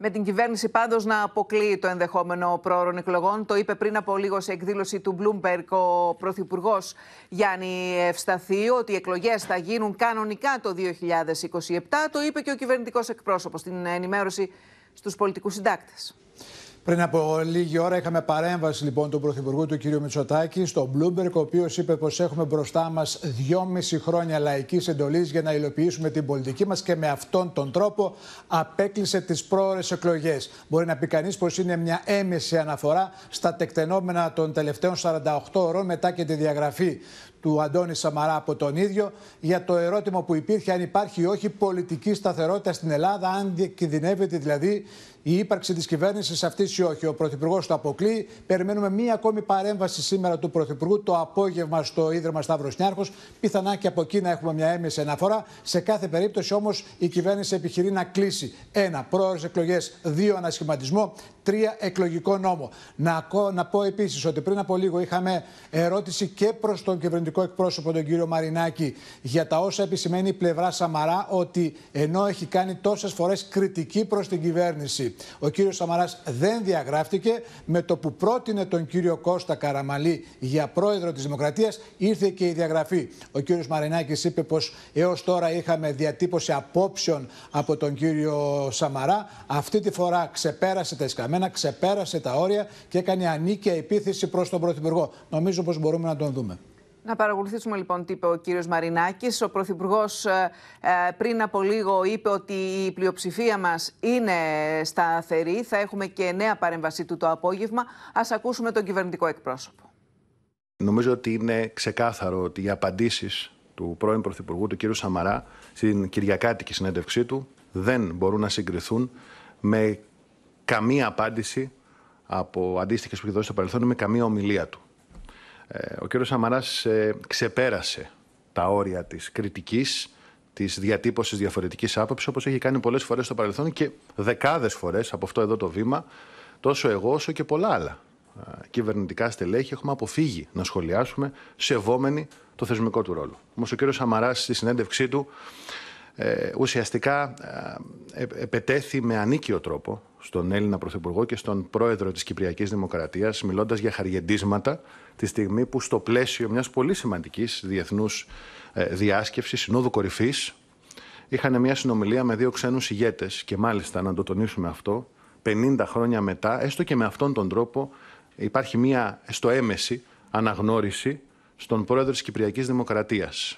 με την κυβέρνηση πάντως να αποκλείει το ενδεχόμενο πρόωρων εκλογών. Το είπε πριν από λίγο σε εκδήλωση του Bloomberg ο Πρωθυπουργός Γιάννη Ευσταθίου ότι οι εκλογές θα γίνουν κανονικά το 2027. Το είπε και ο κυβερνητικός εκπρόσωπος στην ενημέρωση στους πολιτικούς συντάκτες. Πριν από λίγη ώρα είχαμε παρέμβαση λοιπόν του Πρωθυπουργού του κ. Μητσοτάκη στο Bloomberg, ο οποίος είπε πως έχουμε μπροστά μας δυόμιση χρόνια λαϊκής εντολής για να υλοποιήσουμε την πολιτική μας και με αυτόν τον τρόπο απέκλεισε τις πρόορε εκλογές. Μπορεί να πει κανείς πως είναι μια έμεση αναφορά στα τεκτενόμενα των τελευταίων 48 ώρων μετά και τη διαγραφή του Αντώνη Σαμαρά από τον ίδιο για το ερώτημα που υπήρχε αν υπάρχει ή όχι πολιτική σταθερότητα στην Ελλάδα, αν κινδυνεύεται δηλαδή η ύπαρξη της κυβέρνησης αυτής ή όχι. Ο Πρωθυπουργός το αποκλεί. Περιμένουμε μία ακόμη παρέμβαση σήμερα του Πρωθυπουργού το απόγευμα στο Ίδρυμα Σταύρος Νιάρχος. Πιθανά και από εκεί να έχουμε μια έμεση αναφορά. Σε κάθε περίπτωση όμως η κυβέρνηση επιχειρεί να κλείσει ένα πρόορες εκλογές, δύο ανασχηματισμό, τρία εκλογικό νόμο. Να, να πω επίσης ότι πριν από λίγο είχαμε ερώτηση και προς τον κυβερνητικό κυβερνητικό εκπρόσωπο, τον κύριο Μαρινάκη, για τα όσα επισημαίνει η πλευρά Σαμαρά, ότι ενώ έχει κάνει τόσες φορές κριτική προς την κυβέρνηση, ο κύριος Σαμαράς δεν διαγράφτηκε. Με το που πρότεινε τον κύριο Κώστα Καραμαλή για πρόεδρο της Δημοκρατίας, ήρθε και η διαγραφή. Ο κύριος Μαρινάκης είπε πως έως τώρα είχαμε διατύπωση απόψεων από τον κύριο Σαμαρά. Αυτή τη φορά ξεπέρασε τα ισκαμένα, ξεπέρασε τα όρια και έκανε ανίκια επίθεση προς τον Πρωθυπουργό. Νομίζω πως μπορούμε να τον δούμε. Να παρακολουθήσουμε λοιπόν τι είπε ο κύριος Μαρινάκης. Ο Πρωθυπουργός ε, ε, πριν από λίγο είπε ότι η πλειοψηφία μας είναι σταθερή. Θα έχουμε και νέα παρέμβασή του το απόγευμα. Ας ακούσουμε τον κυβερνητικό εκπρόσωπο. Νομίζω ότι είναι ξεκάθαρο ότι οι απαντήσεις του πρώην Πρωθυπουργού, του κύριου Σαμαρά, στην Κυριακάτικη συνέντευξή του, δεν μπορούν να συγκριθούν με καμία απάντηση από αντίστοιχες που έχει δώσει στο παρελθόν με καμία ομιλία του. Ε, ο κύριος Σαμαράς ε, ξεπέρασε τα όρια της κριτικής, της διατύπωσης διαφορετικής άποψης, όπως έχει κάνει πολλές φορές στο παρελθόν και δεκάδες φορές από αυτό εδώ το βήμα, τόσο εγώ όσο και πολλά άλλα ε, κυβερνητικά στελέχη έχουμε αποφύγει να σχολιάσουμε σεβόμενοι το θεσμικό του ρόλο. Όμως ο κύριος Σαμαράς στη συνέντευξή του ε, ουσιαστικά ε, επετέθη με ανίκιο τρόπο στον Έλληνα Πρωθυπουργό και στον Πρόεδρο της Κυπριακής Δημοκρατίας, μιλώντας για χαριεντίσματα τη στιγμή που στο πλαίσιο μιας πολύ σημαντικής διεθνούς ε, διάσκευσης, συνόδου κορυφής, είχαν μια συνομιλία με δύο ξένους ηγέτες και μάλιστα να το τονίσουμε αυτό, 50 χρόνια μετά, έστω και με αυτόν τον τρόπο, υπάρχει μια στο έμεση αναγνώριση στον πρόεδρο της Κυπριακής Δημοκρατίας.